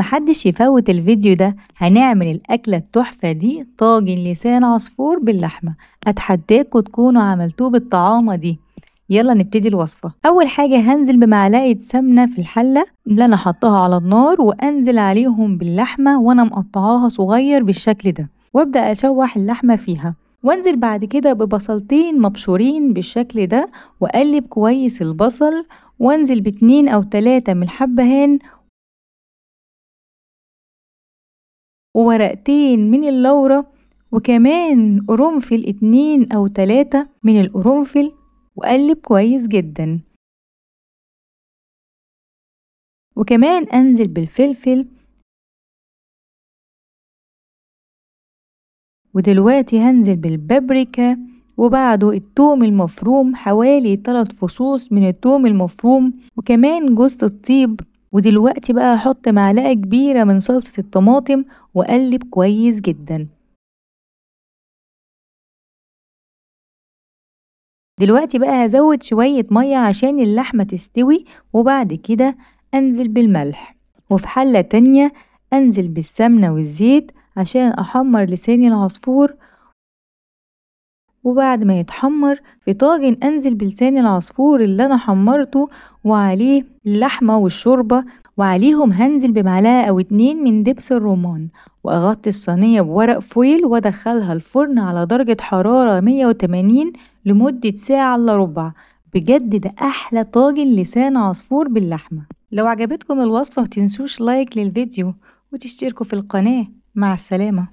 محدش يفوت الفيديو ده هنعمل الأكلة التحفة دي طاجن لسان عصفور باللحمة أتحداكوا تكونوا عملتوه بالطعامة دي يلا نبتدي الوصفة أول حاجة هنزل بمعلقة سمنة في الحلة اللي أنا حطها على النار وأنزل عليهم باللحمة وأنا مقطعاها صغير بالشكل ده وأبدأ أشوح اللحمة فيها وانزل بعد كده ببصلتين مبشورين بالشكل ده وأقلب كويس البصل وانزل باتنين أو تلاتة من الحبهان وورقتين من اللورة وكمان قرنفل اتنين أو تلاتة من القرنفل وقلب كويس جدا وكمان أنزل بالفلفل ودلوقتي هنزل بالبابريكا وبعده التوم المفروم حوالي 3 فصوص من التوم المفروم وكمان جوز الطيب ودلوقتي بقى هحط معلقة كبيرة من صلصة الطماطم وأقلب كويس جدا دلوقتي بقى هزود شوية مية عشان اللحمة تستوي وبعد كده أنزل بالملح وفي حلة تانية أنزل بالسمنة والزيت عشان أحمر لساني العصفور وبعد ما يتحمر في طاجن أنزل بلسان العصفور اللي أنا حمرته وعليه اللحمة والشوربة وعليهم هنزل بمعلقة أو اتنين من دبس الرمان وأغطي الصينية بورق فويل وأدخلها الفرن على درجة حرارة 180 لمدة ساعة إلا ربع بجد ده أحلى طاجن لسان عصفور باللحمة لو عجبتكم الوصفة متنسوش لايك للفيديو وتشتركوا في القناة مع السلامة